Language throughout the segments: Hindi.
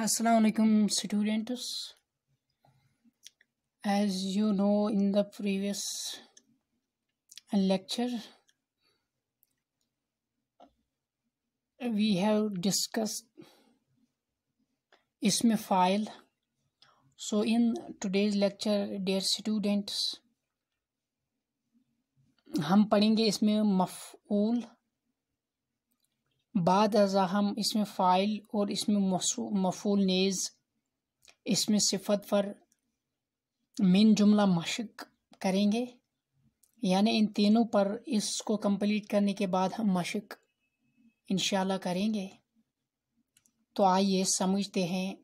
असलकम students as you know in the previous lecture we have discuss इसमें फाइल so in today's lecture dear students हम पढ़ेंगे इसमें मफूल बाद अज़ा हम इसमें फ़ाइल और इसमें मफूल नेज़ इसमें सिफत पर मिन जुमला मशक करेंगे यानी इन तीनों पर इसको कंप्लीट करने के बाद हम मशक इन करेंगे तो आइए समझते हैं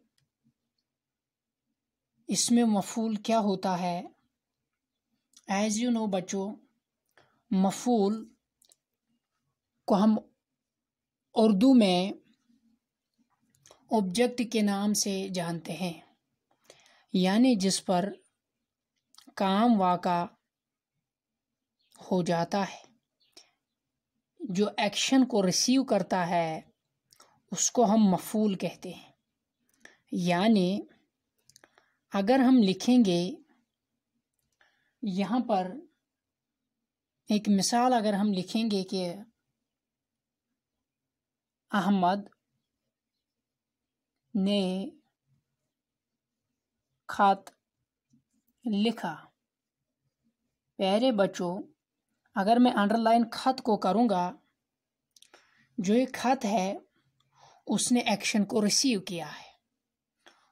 इसमें मफूल क्या होता है एज़ यू नो बच्चों मफूल को हम उर्दू में ऑब्जेक्ट के नाम से जानते हैं यानी जिस पर काम वाक़ा हो जाता है जो एक्शन को रिसीव करता है उसको हम मफूल कहते हैं यानी अगर हम लिखेंगे यहाँ पर एक मिसाल अगर हम लिखेंगे कि अहमद ने खत लिखा प्यारे बच्चों अगर मैं अंडरलाइन खत को करूँगा जो ये खत है उसने एक्शन को रिसीव किया है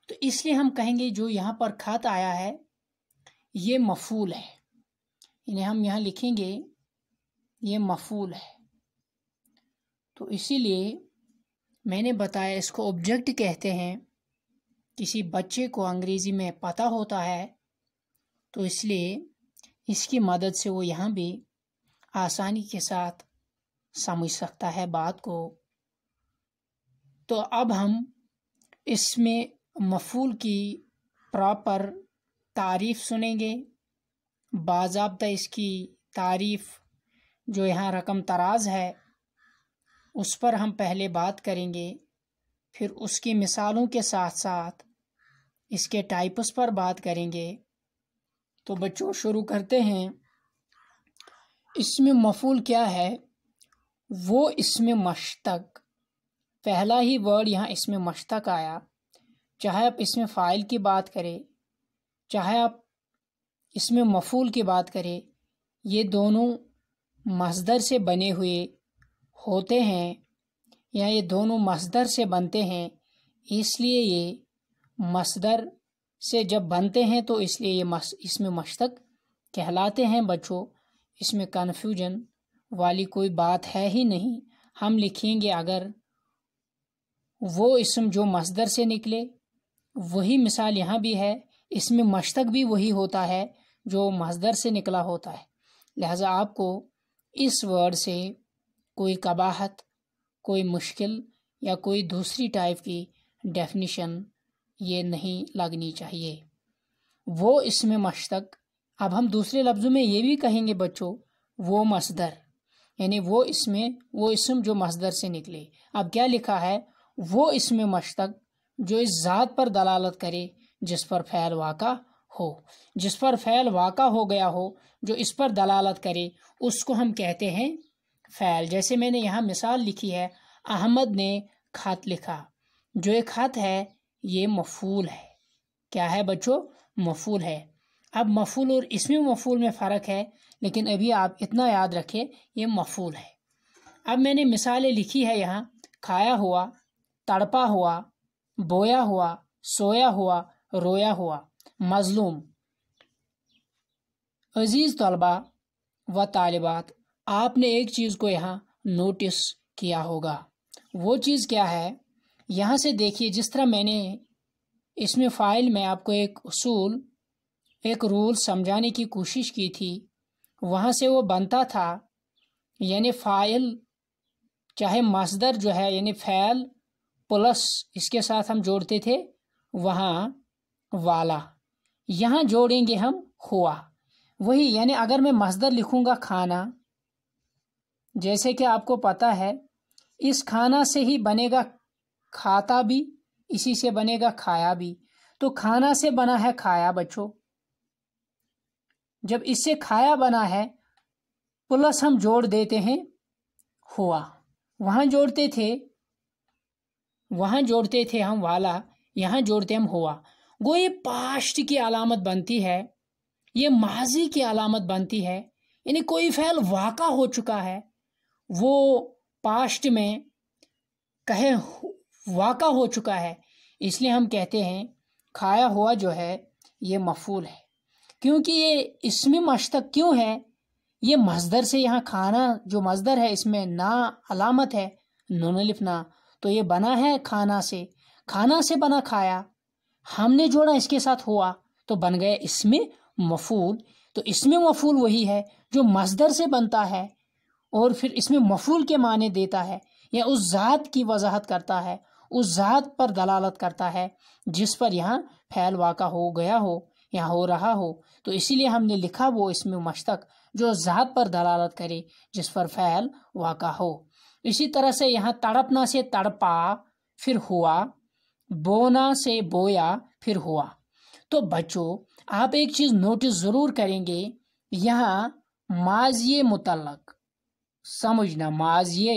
तो इसलिए हम कहेंगे जो यहाँ पर खत आया है ये मफूल है इन्हें हम यहाँ लिखेंगे ये मफूल है तो इसीलिए मैंने बताया इसको ऑब्जेक्ट कहते हैं किसी बच्चे को अंग्रेज़ी में पता होता है तो इसलिए इसकी मदद से वो यहाँ भी आसानी के साथ समझ सकता है बात को तो अब हम इसमें मफूल की प्रॉपर तारीफ सुनेंगे बाबा इसकी तारीफ जो यहाँ रकम तराज है उस पर हम पहले बात करेंगे फिर उसकी मिसालों के साथ साथ इसके टाइप्स पर बात करेंगे तो बच्चों शुरू करते हैं इसमें मफूल क्या है वो इसमें मशतक पहला ही वर्ड यहाँ इसमें मशतक आया चाहे आप इसमें फ़ाइल की बात करें चाहे आप इसमें मफूल की बात करें ये दोनों मसदर से बने हुए होते हैं या ये दोनों मसदर से बनते हैं इसलिए ये मसदर से जब बनते हैं तो इसलिए ये मस इसमें मशतक कहलाते हैं बच्चों इसमें कन्फ्यूजन वाली कोई बात है ही नहीं हम लिखेंगे अगर वो इसम जो मसदर से निकले वही मिसाल यहाँ भी है इसमें मशतक भी वही होता है जो मसदर से निकला होता है लिहाजा आपको इस वर्ड से कोई कबाहत कोई मुश्किल या कोई दूसरी टाइप की डेफिनेशन ये नहीं लगनी चाहिए वो इसमें मशतक अब हम दूसरे लफ्ज़ों में ये भी कहेंगे बच्चों वो मसदर यानी वो इसमें वो इसम जो मसदर से निकले अब क्या लिखा है वो इसमें मशतक जो इस ज़ात पर दलालत करे जिस पर फ़ैल वाक़ा हो जिस पर फ़ैल वाक़ा हो गया हो जो इस पर दलालत करे उसको हम कहते हैं फ़ैल जैसे मैंने यहाँ मिसाल लिखी है अहमद ने ख़त लिखा जो ये ख़त है ये मफूल है क्या है बच्चों मफूल है अब मफूल और इसमें मफूल में फ़र्क है लेकिन अभी आप इतना याद रखें ये मफूल है अब मैंने मिसालें लिखी है यहाँ खाया हुआ तड़पा हुआ बोया हुआ सोया हुआ रोया हुआ मज़लूम अज़ीज़ तलबा व तालिबात आपने एक चीज़ को यहाँ नोटिस किया होगा वो चीज़ क्या है यहाँ से देखिए जिस तरह मैंने इसमें फाइल में आपको एक उसूल एक रूल समझाने की कोशिश की थी वहाँ से वो बनता था यानी फाइल चाहे मसदर जो है यानी फैल प्लस इसके साथ हम जोड़ते थे वहाँ वाला यहाँ जोड़ेंगे हम हुआ वही यानी अगर मैं मसदर लिखूँगा खाना जैसे कि आपको पता है इस खाना से ही बनेगा खाता भी इसी से बनेगा खाया भी तो खाना से बना है खाया बच्चों जब इससे खाया बना है प्लस हम जोड़ देते हैं हुआ वहां जोड़ते थे वहां जोड़ते थे हम वाला यहां जोड़ते हम हुआ गो ये पास्ट की अलामत बनती है ये माजी की अलामत बनती है यानी कोई फैल वाक़ा हो चुका है वो पास्ट में कहे वाक़ा हो चुका है इसलिए हम कहते हैं खाया हुआ जो है ये मफूल है क्योंकि ये इसमें मशतक क्यों है ये मजदर से यहाँ खाना जो मजदर है इसमें ना अलामत है नून ना तो ये बना है खाना से खाना से बना खाया हमने जोड़ा इसके साथ हुआ तो बन गए इसमें मफूल तो इसमें मफूल वही है जो मजदर से बनता है और फिर इसमें मफूल के माने देता है या उस ज़ात की वजाहत करता है उस ज़ात पर दलालत करता है जिस पर यहाँ फैल वाक़ा हो गया हो या हो रहा हो तो इसीलिए हमने लिखा वो इसमें मशतक जो ज़ात पर दलालत करे जिस पर फैल वाक़ा हो इसी तरह से यहाँ तड़पना से तड़पा फिर हुआ बोना से बोया फिर हुआ तो बच्चों आप एक चीज़ नोटिस ज़रूर करेंगे यहाँ माजिए मुतलक समझना माजिए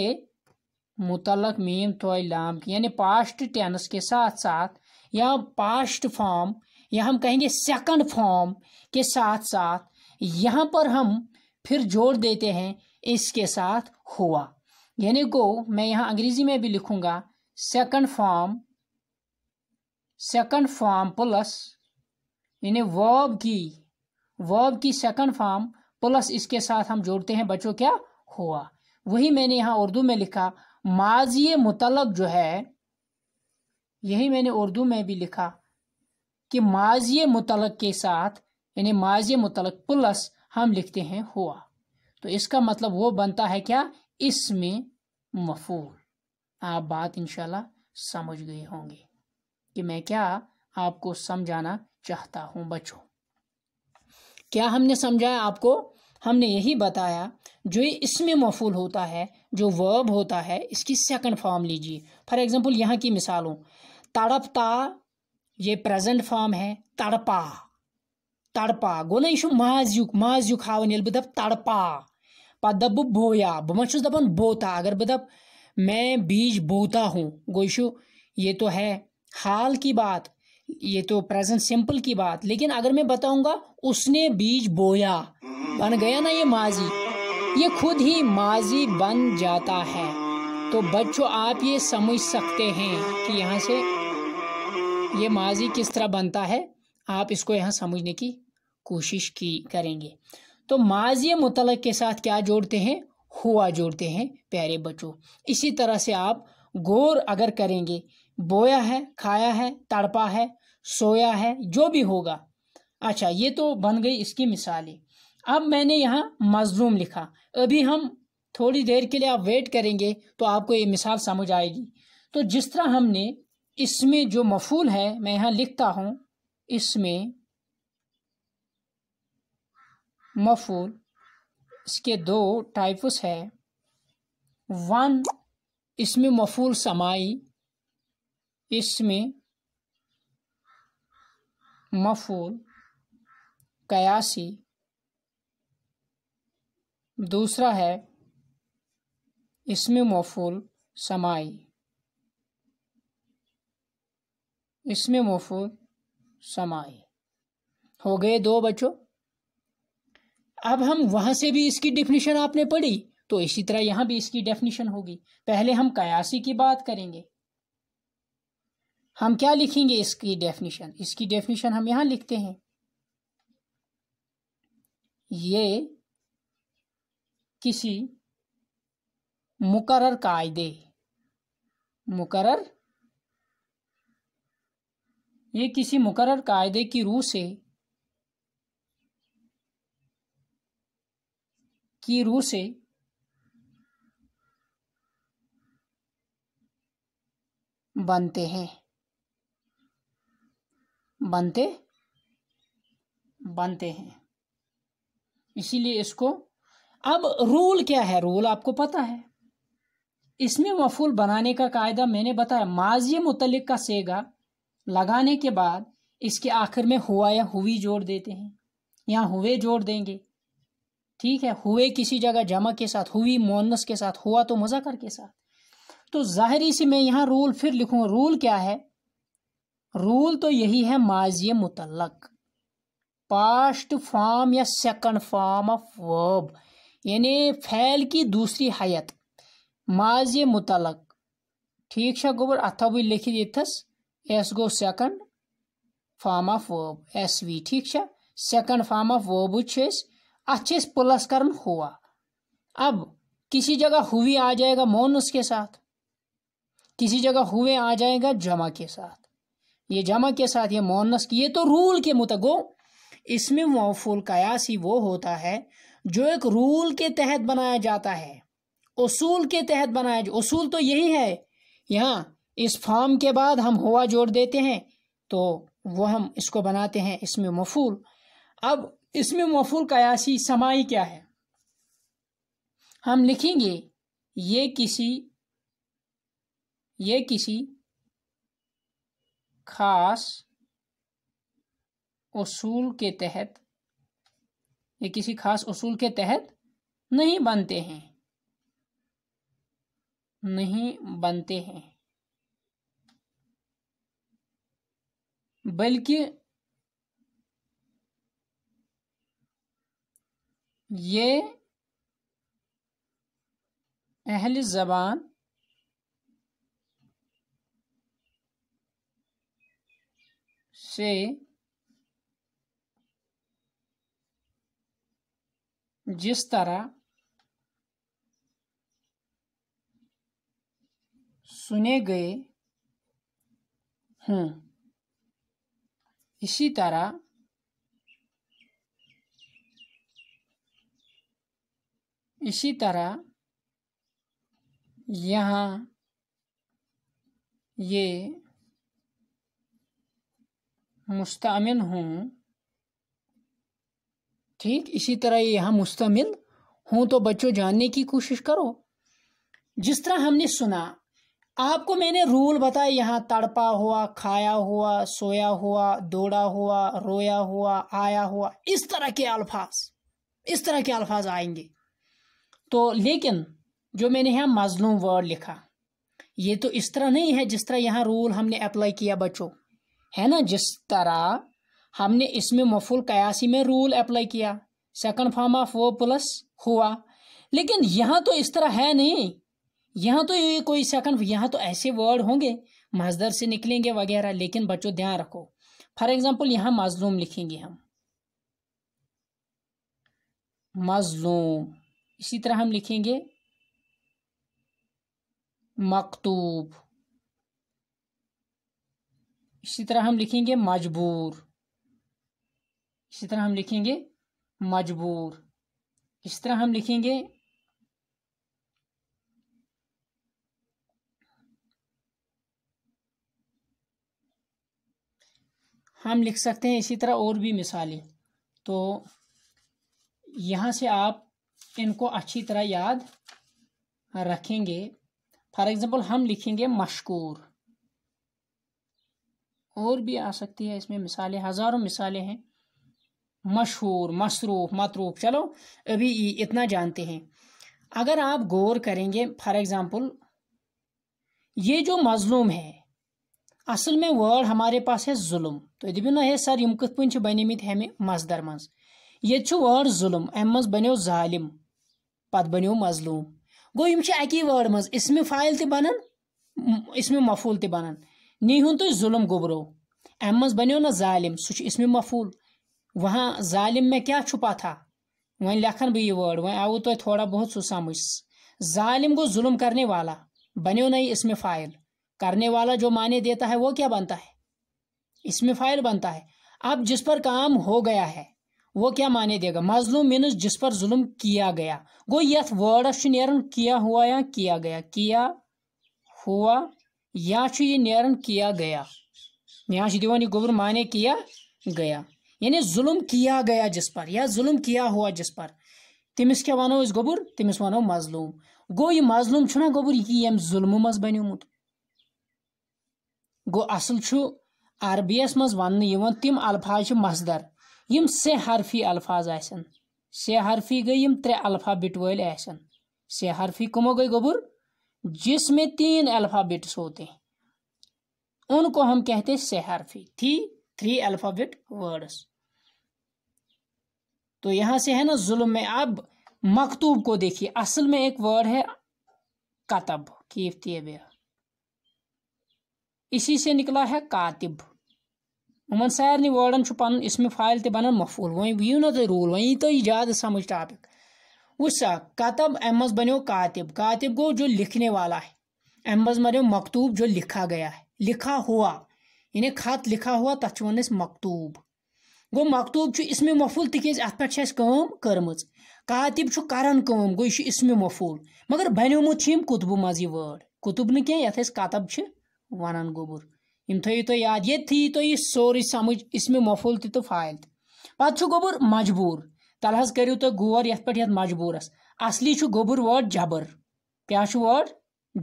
मुतलक मीम तो लाम की यानी पास्ट टेंस के साथ साथ या पास्ट फॉर्म या हम कहेंगे सेकंड फॉर्म के साथ साथ यहाँ पर हम फिर जोड़ देते हैं इसके साथ हुआ यानी को मैं यहाँ अंग्रेजी में भी लिखूंगा second form second form plus यानी वर्ब की वर्ब की सेकंड फॉर्म प्लस इसके साथ हम जोड़ते हैं बच्चों क्या हुआ वही मैंने यहाँ उर्दू में लिखा माजी मुतलक जो है यही मैंने उर्दू में भी लिखा कि माजी मुतलक के साथ यानी माजी मुतलक प्लस हम लिखते हैं हुआ तो इसका मतलब वो बनता है क्या इसमें मफूल आप बात इनशाला समझ गए होंगे कि मैं क्या आपको समझाना चाहता हूं बच्चों क्या हमने समझाया आपको हमने यही बताया जो इसमें मफूल होता है जो वर्ब होता है इसकी सेकंड फॉर्म लीजिए फॉर एग्जांपल यहाँ की मिसालों तड़पता ये प्रेजेंट फॉर्म है तड़पा तड़पा गो ना यह माजुक माजुक हावन बह बह तड़पा पे दप बोया बहुत दपान बोता अगर बह दप मैं बीज बोता हूँ गो यह तो है हाल की बात ये तो प्रेजेंट सिंपल की बात लेकिन अगर मैं बताऊंगा उसने बीज बोया बन गया ना ये माजी ये खुद ही माजी बन जाता है तो बच्चों आप ये समझ सकते हैं कि यहाँ से ये माजी किस तरह बनता है आप इसको यहाँ समझने की कोशिश की करेंगे तो माजी मुतल के साथ क्या जोड़ते हैं हुआ जोड़ते हैं प्यारे बच्चों इसी तरह से आप गौर अगर करेंगे बोया है खाया है तड़पा है सोया है जो भी होगा अच्छा ये तो बन गई इसकी मिसालें अब मैंने यहाँ मजलूम लिखा अभी हम थोड़ी देर के लिए आप वेट करेंगे तो आपको ये मिसाल समझ आएगी तो जिस तरह हमने इसमें जो मफूल है मैं यहाँ लिखता हूँ इसमें मफूल इसके दो टाइप्स है वन इसमें मफूल समाई इसमें मफूल कयासी दूसरा है इसमें मफूल समाई इसमें मफूल समाई हो गए दो बच्चों अब हम वहां से भी इसकी डेफिनेशन आपने पढ़ी तो इसी तरह यहां भी इसकी डेफिनेशन होगी पहले हम कयासी की बात करेंगे हम क्या लिखेंगे इसकी डेफिनेशन इसकी डेफिनेशन हम यहां लिखते हैं ये किसी मुकरर कायदे मुकरर ये किसी मुकरर कायदे की रूह से की रूह से बनते हैं बनते बनते हैं इसीलिए इसको अब रूल क्या है रूल आपको पता है इसमें मफूल बनाने का कायदा मैंने बताया माजी मुतलिक का सेगा लगाने के बाद इसके आखिर में हुआ या हुई जोड़ देते हैं या हुए जोड़ देंगे ठीक है हुए किसी जगह जमा के साथ हुई मोनस के साथ हुआ तो मजाकर के साथ तो जाहिर से मैं यहाँ रूल फिर लिखूंगा रूल क्या है रूल तो यही है माजी मुतलक पास्ट फॉर्म या सेकंड फॉर्म ऑफ वर्ब यानी फैल की दूसरी हयत माजी मुतलक ठीक है गोबर अथ वो ये यथस एस go second form of verb एस वी ठीक है सेकंड फॉर्म ऑफ वर्ब से प्लस करन हुआ अब किसी जगह हुई आ जाएगा मोनस के साथ किसी जगह हुए आ जाएगा जमा के साथ ये जमा के साथ ये मोनस की ये तो रूल के मुतगो इसमें मौफुल कयासी वो होता है जो एक रूल के तहत बनाया जाता है उसूल के तहत बनाया जा उसूल तो यही है यहाँ इस फॉर्म के बाद हम हुआ जोड़ देते हैं तो वह हम इसको बनाते हैं इसमें मफूल अब इसमें मफूल कयासी समाई क्या है हम लिखेंगे ये किसी ये किसी खास असूल के तहत ये किसी खास असूल के तहत नहीं बनते हैं नहीं बनते हैं बल्कि ये अहल ज़बान से जिस तरह सुने गए हूँ इसी तरह इसी तरह यहाँ ये मुस्तमिल हूँ ठीक इसी तरह ये यहाँ मुस्तमिल हूँ तो बच्चों जानने की कोशिश करो जिस तरह हमने सुना आपको मैंने रूल बताया यहाँ तड़पा हुआ खाया हुआ सोया हुआ दौड़ा हुआ रोया हुआ आया हुआ इस तरह के अल्फाज इस तरह के अल्फाज आएंगे तो लेकिन जो मैंने यहाँ मजलूम वर्ड लिखा ये तो इस तरह नहीं है जिस तरह यहाँ रूल हमने अप्लाई किया बच्चों है ना जिस तरह हमने इसमें मफूल कयासी में रूल अप्लाई किया सेकंड फॉर्म ऑफ वो प्लस हुआ लेकिन यहाँ तो इस तरह है नहीं यहाँ तो ये कोई सेकंड यहाँ तो ऐसे वर्ड होंगे मजदर से निकलेंगे वगैरह लेकिन बच्चों ध्यान रखो फॉर एग्जाम्पल यहाँ मजलूम लिखेंगे हम मजलूम इसी तरह हम लिखेंगे मकतूब इसी तरह हम लिखेंगे मजबूर इसी तरह हम लिखेंगे मजबूर इस तरह हम लिखेंगे हम लिख सकते हैं इसी तरह और भी मिसालें तो यहाँ से आप इनको अच्छी तरह याद रखेंगे फॉर एग्ज़ाम्पल हम लिखेंगे मशकूर और भी आ सकती है इसमें मिसालें हज़ारों मिसालें हैं मशहूर मसरूफ़ मतरूफ चलो अभी इतना जानते हैं अगर आप गौर करेंगे फॉर एग्ज़ाम्पल ये जो मज़लूम है असल में वर्ड हमारे पास है जुलम तो ये दिन है सर यम कथ पे बनमित हमें मजदर मज ये वर्ड जुलम अम मज बनो जालिम पत बनो मजलूम गो यम अकी वर्ड मज इसम फाइल त बनान इसम मफूल त बनान نی ہُن تُہۍ ظُلُم گوٚبرو اَمہِ منٛز بَنیو نہ ظالِم سُہ چھُ اِسمہِ مفوٗل وہاں ظالِم مےٚ کیٛاہ چھُ پَتھا وۄنۍ لیکھَن بہٕ یہِ وٲڈ وۄنۍ آوٕ تۄہہِ تھوڑا بہت سُہ سَمٕجھ ظالِم گوٚو ظُلم کرنے والا بنیو نہ یہِ اسمِ فاعل करने वाला जो माने देता है वो क्या बनता है इसमें फाइल बनता है अब जिस पर काम हो गया है वो क्या माने देगा मजलूम मीनस जिस पर जुल्म किया गया गो यथ वर्डस नेरन किया हुआ या किया गया किया हुआ या नरान किया गया यहाँ दिवान गोबर माने किया गया यानी जुलम किया गया जिस पर या जुलम किया हुआ जिस पर तमिस क्या वनो गोबर तमिस वनो मजलूम गो यह मजलूम चुना गोबर यह ये जुल्म मज बनोमुत गो असल छु अरबियस मज वन तम अल्फाज मजदर यम से हरफी अल्फाज आ से हरफी गई यम त्रे अल्फाबिट बिटवल आ से हरफी कमो गई गोबर जिसमें तीन अल्फ़ाबेट्स होते हैं उनको हम कहते हैं सेहरफी थी थ्री अल्फ़ाबेट वर्ड्स तो यहां से है ना जुल्म में अब मकतूब को देखिए असल में एक वर्ड है कतब कीफ्तियब इसी से निकला है कातिब उमन सारे वर्डन पन इसमें फाइल तन मफूल वही वो ना तो रूल वही तो ज़्यादा समझ टॉपिक उसा कतब एमज बनो कातिब कातिब गो जो लिखने वाला है एमज बनो मकतूब जो लिखा गया है लिखा हुआ यानी खत लिखा हुआ तथा वन मकतूब गो मकतूब इसम मफूल तेज अत पे कम कर्म कातिब करान कम गो यह इसम मफूल मगर बनोमुत कुतबू मज यह वर्ड कुतुब न कह तो ये कतब वनान गोबुर यम थो तो याद ये थी तो यह सोरे समझ इसम मफूल तो फायल पे मजबूर تَلہٕ حظ کٔرِو تُہۍ غور یَتھ پٮ۪ٹھ یَتھ مجبوٗرَس اَصلی چھُ گوٚبُر وٲڈ جبر کیٛاہ چھُ وٲڈ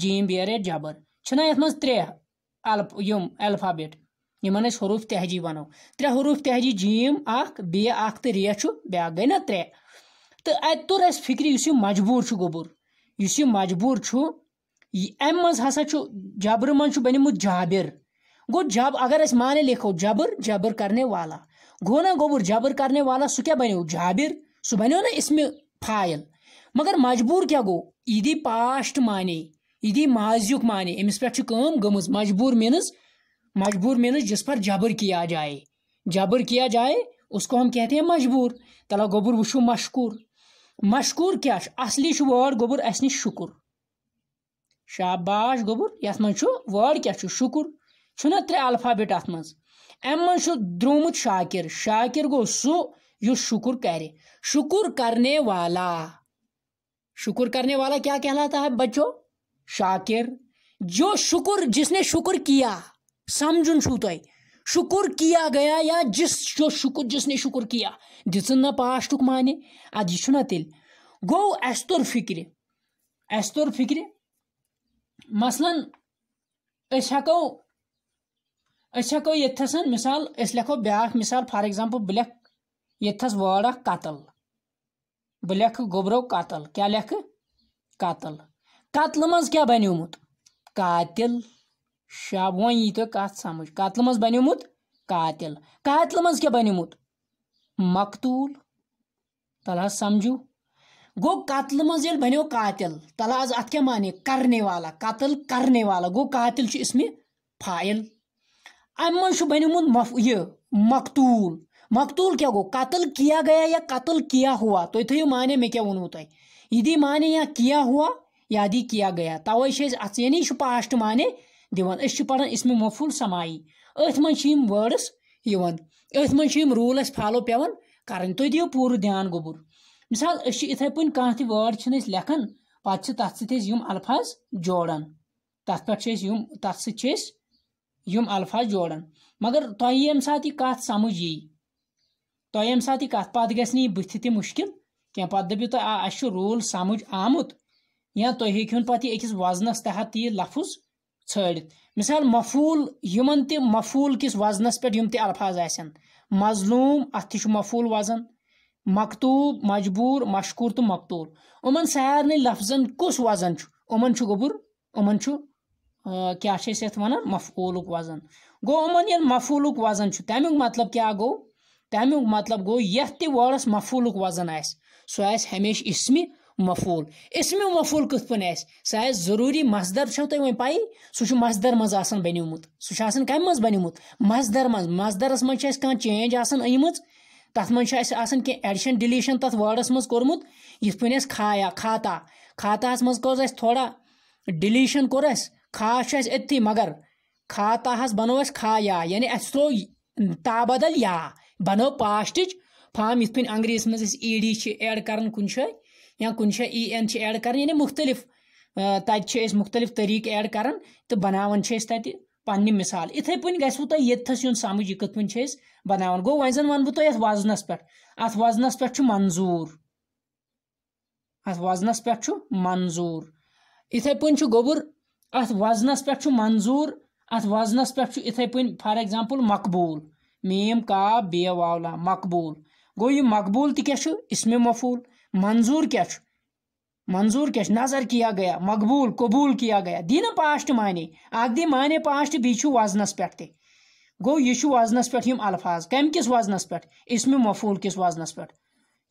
جیٖم بیریٹ جبر چھِنہ یَتھ منٛز ترٛےٚ الف یِم الفابیٹ یِمن أسۍ حروف تہجی وَنو ترٛےٚ حروف تہجی جیٖم اکھ بیٚیہِ اکھ تہٕ رے چھُ بیٛاکھ گٔے نہ ترٛےٚ تہٕ اَتہِ توٚر اَسہِ فِکرِ یُس یہِ مجبوٗر چھُ گوٚبُر یُس یہِ مجبوٗر چھُ یہِ اَمہِ منٛز ہسا چھُ جبرٕ منٛز چھُ بنیومُت جابِر گوٚو جب اگر أسۍ معنی لیکھو جبر جبر کرنے والا गो ना गोबर जबर करने वाला सू क्या बनो जाबिर सो बनो ना इसमें फायल मगर मजबूर क्या गो यदि पास्ट माने यदि माजुक माने अमिस पे गम मजबूर मीनस मजबूर मीनस जिस पर जबर किया जाए जबर किया जाए उसको हम कहते हैं मजबूर तला गोबर वो मशकूर मशकूर क्या असली वर्ड गोबर अस नश शुकुर शाबाश गोबर यु वर्ड क्या शुक्र छुना त्रे अल्फाबेट अत मं अम मज द्रोमुत शाकिर शाकिर गो सु शुकुर करे शुकुर करने वाला शुकुर करने वाला क्या कहलाता है बच्चों शाकिर जो शुकुर जिसने शुकुर किया समझुन छू तो शुकुर किया गया या जिस जो शुकुर जिसने शुकुर किया दिचन ना पास्ट माने अद यह तेल गो अस फिक्र अस फिक्र मसलन हको अस हेको ये मिसाल लखो ब्या मिसाल फार एग्जांपल बह लख ये वर्ड अ कतल बह लख गोबरो कतल क्या लख कतल कतल मज क्या बनोमुत कतल शब वो यी तो कत समझ कतल मज बनोमुत कतल कतल मज क्या बनोमुत मकतूल तल हाज समझू गो कतल मज ये बनो कातिल तल हाज अत क्या माने करने वाला कतल करने वाला गो कतल इसमें फायल अमि मज बनिमुत यह मकतूल मकतूल क्या गो कतल किया गया या कतल किया हुआ तो थो माने मे क्या वो तुम यदि माने या किया हुआ यादि किया गया तवे अत यानी पास्ट माने दिवन दिवान पढ़ान इसमें मफूल समाई अथ मं वर्ड्स इन अथ मं रूल फॉलो पेवान करें तुम दिव पूर ध्यान गोबर मिसाल इथे पे कह वर्ड लेखान पे तथ सम जोड़ान तथ पे तथ स यम अल्फाज जोड़ान मगर तह यम सात यह कत समझ यी तह यम सात यह कत पत गि बथ तह मुश्किल कह पत दपो तुम अ रूल समझ आमुत या तुम हेन पत यह अकिस वजनस तहत यह लफ्ज ड़ित मिसाल मफूल यमन तफूल किस वजनस पे यम तह आसन मजलूम अत मफूल वजन मकतूब मजबूर मशकूर तो मकतूल उमन सारे लफजन कस वजन उमन गोबर उमन क्या यथ वन मफूल वजन गो यन मफूल वजन तमुक मतलब क्या गो तमिक मतलब गो यथ वर्डस मफूल वजन आस हमेश हमेशह इसमि मफूल इसमि मफूल कथ पे सह जरूरी मसदर छो तुम पाई सू मजदर मज बनिमुत सह कम मज बनिमुत मजदर मज मजदरस मज कह चेंज आम तथ मं कह एडिशन डिलीशन तथा वर्डस मज कोर्मुत ये खाया खाता खाता मज कर थोड़ा डिलीशन कोर خاش اتھی مگر خا تاہس بنو خا یا یعنی ترو تا بدل یا بنو پاسٹ فارم یت پہ انگریز مز ای ڈی ایڈ کران کن جائیں یا کن جائیں ای این ایڈ کران یعنی مختلف تتہ مختلف طریقہ ایڈ کران تو بنان تتہ پنہ مثال اتھے پن گو تہ یتھس یون سمجھ یہ کت پن بنا گو وی زن ون بہٕ تۄہہِ اتھ وزنس پہ ات وزنس پہ منظور ات وزنس پہ منظور اتھے پن گوبر अत वजन पे मंजूर अत वजन पे इथे फार एग्जांपल मकबूल मीम का बे वावला मकबूल गो ये मकबूल तस्म मफूल मंजूर क्या मंजूर क्या नजर किया गया मकबूल कबूल किया गया दी ना पास्ट माने अख दी माने पास्ट बी वजन पे गो यह वजन पे अलफाज कम किस वजन पे इसम मफूल किस वजन पे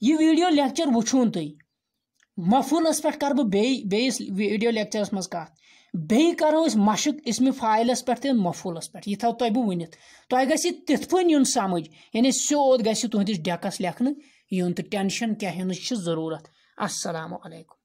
यह वीडियो लेक्चर वो तुम मफूल पे कर बेस वीडियो लेक्चरस मज कह بیٚیہِ کرو أسۍ مشق اسمہِ فایلس پٮ۪ٹھ تہِ مفولس پٮ۪ٹھ یہِ تھاو تۄہہِ بہٕ ؤنِتھ تۄہہِ گژھِ یہِ تِتھ پٲٹھۍ یُن سمجھ یعنی سیوٚد گژھِ یہِ تُہنٛدِس ڈیکس لیکھنہٕ یُن تہٕ ٹٮ۪نشن کیٚنٛہہ ہٮ۪نٕچ چھِ ضروٗرت السلام علیکم